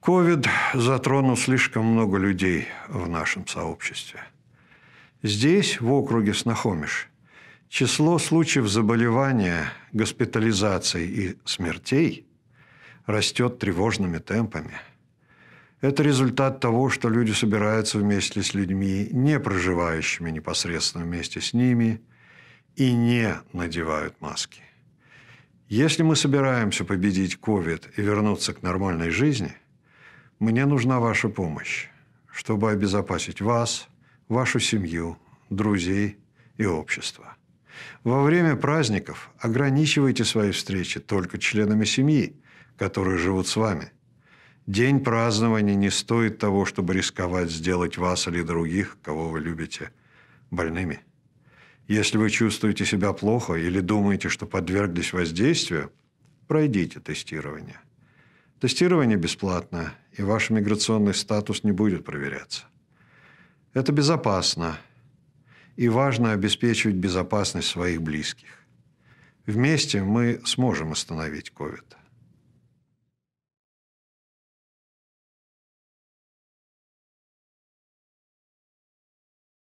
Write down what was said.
Ковид затронул слишком много людей в нашем сообществе. Здесь, в округе Снахомиш, число случаев заболевания, госпитализаций и смертей растет тревожными темпами. Это результат того, что люди собираются вместе с людьми, не проживающими непосредственно вместе с ними, и не надевают маски. Если мы собираемся победить COVID и вернуться к нормальной жизни – мне нужна ваша помощь, чтобы обезопасить вас, вашу семью, друзей и общество. Во время праздников ограничивайте свои встречи только членами семьи, которые живут с вами. День празднования не стоит того, чтобы рисковать сделать вас или других, кого вы любите, больными. Если вы чувствуете себя плохо или думаете, что подверглись воздействию, пройдите тестирование. Тестирование бесплатно, и ваш миграционный статус не будет проверяться. Это безопасно, и важно обеспечивать безопасность своих близких. Вместе мы сможем остановить COVID.